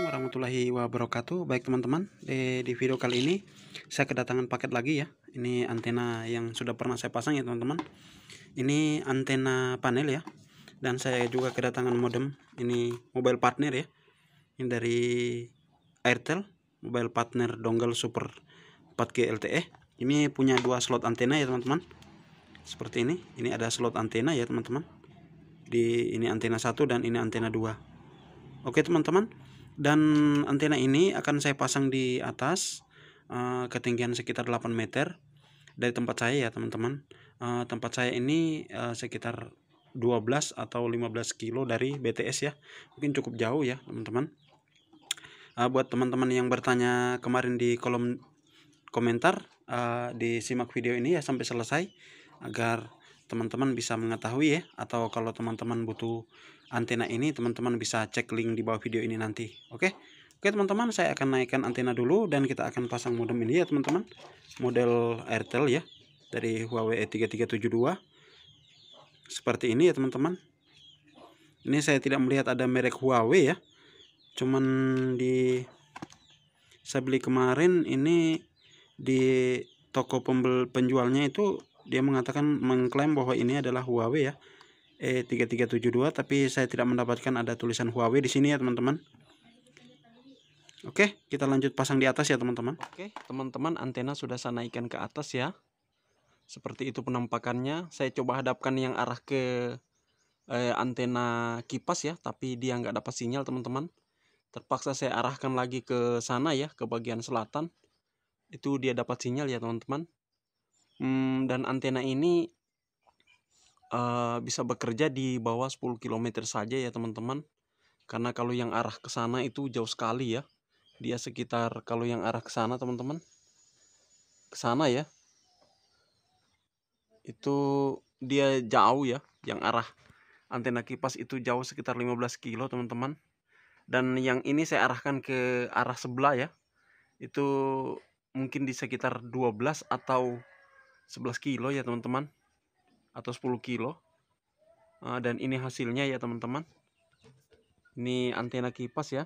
Assalamualaikum warahmatullahi wabarakatuh Baik teman-teman di, di video kali ini Saya kedatangan paket lagi ya Ini antena yang sudah pernah saya pasang ya teman-teman Ini antena panel ya Dan saya juga kedatangan modem Ini mobile partner ya Ini dari Airtel Mobile partner dongle super 4G LTE Ini punya dua slot antena ya teman-teman Seperti ini Ini ada slot antena ya teman-teman di ini antena satu dan ini antena dua. Oke teman-teman dan antena ini akan saya pasang di atas uh, ketinggian sekitar 8 meter dari tempat saya ya teman-teman uh, tempat saya ini uh, sekitar 12 atau 15 kilo dari BTS ya mungkin cukup jauh ya teman-teman uh, buat teman-teman yang bertanya kemarin di kolom komentar uh, disimak video ini ya sampai selesai agar teman-teman bisa mengetahui ya atau kalau teman-teman butuh antena ini teman-teman bisa cek link di bawah video ini nanti oke oke teman-teman saya akan naikkan antena dulu dan kita akan pasang modem ini ya teman-teman model Airtel ya dari Huawei E3372 seperti ini ya teman-teman ini saya tidak melihat ada merek Huawei ya cuman di saya beli kemarin ini di toko pembel penjualnya itu dia mengatakan mengklaim bahwa ini adalah Huawei ya E3372 eh, tapi saya tidak mendapatkan ada tulisan Huawei di sini ya teman-teman Oke kita lanjut pasang di atas ya teman-teman Oke teman-teman antena sudah saya naikkan ke atas ya seperti itu penampakannya saya coba hadapkan yang arah ke eh, antena kipas ya tapi dia nggak dapat sinyal teman-teman terpaksa saya arahkan lagi ke sana ya ke bagian selatan itu dia dapat sinyal ya teman-teman Hmm, dan antena ini uh, bisa bekerja di bawah 10 km saja ya teman-teman. Karena kalau yang arah ke sana itu jauh sekali ya. Dia sekitar kalau yang arah ke sana teman-teman. Ke sana ya. Itu dia jauh ya yang arah antena kipas itu jauh sekitar 15 kilo teman-teman. Dan yang ini saya arahkan ke arah sebelah ya. Itu mungkin di sekitar 12 atau 11 kilo ya teman-teman atau 10 kilo uh, dan ini hasilnya ya teman-teman ini antena kipas ya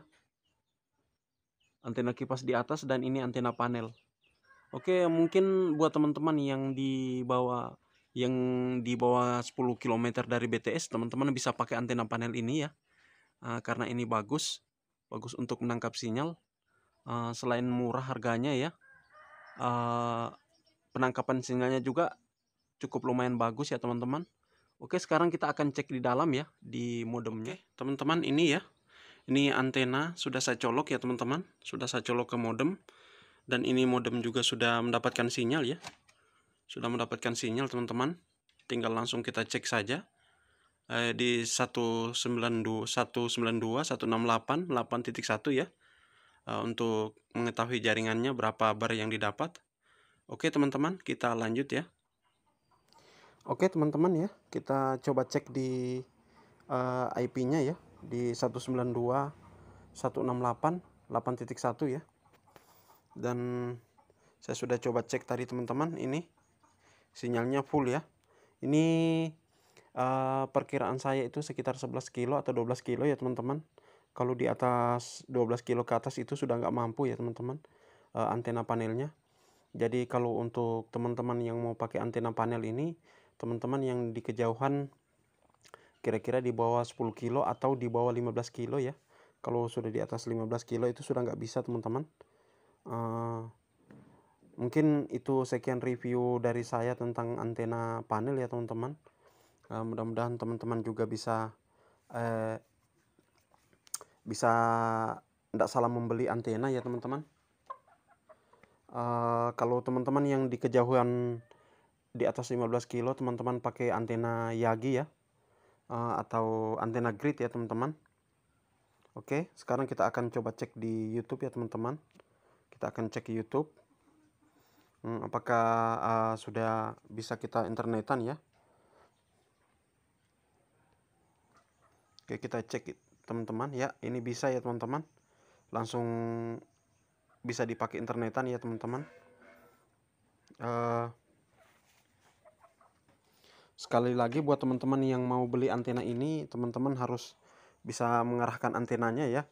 antena kipas di atas dan ini antena panel oke mungkin buat teman-teman yang di bawah yang di bawah 10 km dari BTS teman-teman bisa pakai antena panel ini ya uh, karena ini bagus bagus untuk menangkap sinyal uh, selain murah harganya ya uh, penangkapan sinyalnya juga cukup lumayan bagus ya teman-teman Oke sekarang kita akan cek di dalam ya di modemnya teman-teman ini ya ini antena sudah saya colok ya teman-teman sudah saya colok ke modem dan ini modem juga sudah mendapatkan sinyal ya sudah mendapatkan sinyal teman-teman tinggal langsung kita cek saja eh, di 192 192 168 ya eh, untuk mengetahui jaringannya berapa bar yang didapat Oke teman-teman, kita lanjut ya. Oke teman-teman ya, kita coba cek di uh, eh, IP-nya ya di 192.168.8.1 ya. Dan saya sudah coba cek tadi teman-teman, ini sinyalnya full ya. Ini uh, perkiraan saya itu sekitar 11 kilo atau 12 kilo ya teman-teman. Kalau di atas 12 kilo ke atas itu sudah nggak mampu ya teman-teman eh, antena panelnya jadi kalau untuk teman-teman yang mau pakai antena panel ini teman-teman yang di kejauhan kira-kira di bawah 10 kilo atau di bawah 15 kilo ya kalau sudah di atas 15 kilo itu sudah nggak bisa teman-teman uh, mungkin itu sekian review dari saya tentang antena panel ya teman-teman uh, mudah-mudahan teman-teman juga bisa uh, bisa tidak salah membeli antena ya teman-teman uh, kalau teman-teman yang di kejauhan di atas 15 kilo teman-teman pakai antena Yagi ya uh, atau antena grid ya teman-teman Oke sekarang kita akan coba cek di YouTube ya teman-teman kita akan cek YouTube hmm, apakah uh, sudah bisa kita internetan ya Oke kita cek teman-teman ya ini bisa ya teman-teman langsung bisa dipakai internetan ya teman-teman uh, sekali lagi buat teman-teman yang mau beli antena ini teman-teman harus bisa mengarahkan antenanya ya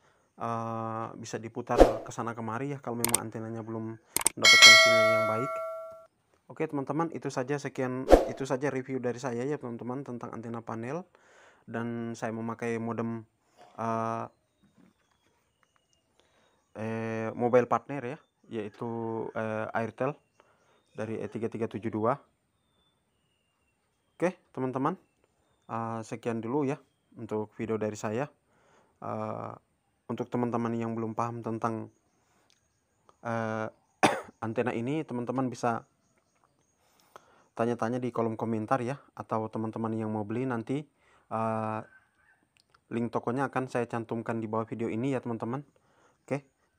uh, bisa diputar ke sana kemari ya kalau memang antenanya belum mendapatkan sinyal yang baik oke teman-teman itu saja sekian itu saja review dari saya ya teman-teman tentang antena panel dan saya memakai modem uh, eh, mobile partner ya yaitu eh, Airtel dari E3372 oke teman-teman uh, sekian dulu ya untuk video dari saya uh, untuk teman-teman yang belum paham tentang uh, antena ini teman-teman bisa tanya-tanya di kolom komentar ya atau teman-teman yang mau beli nanti uh, link tokonya akan saya cantumkan di bawah video ini ya teman-teman oke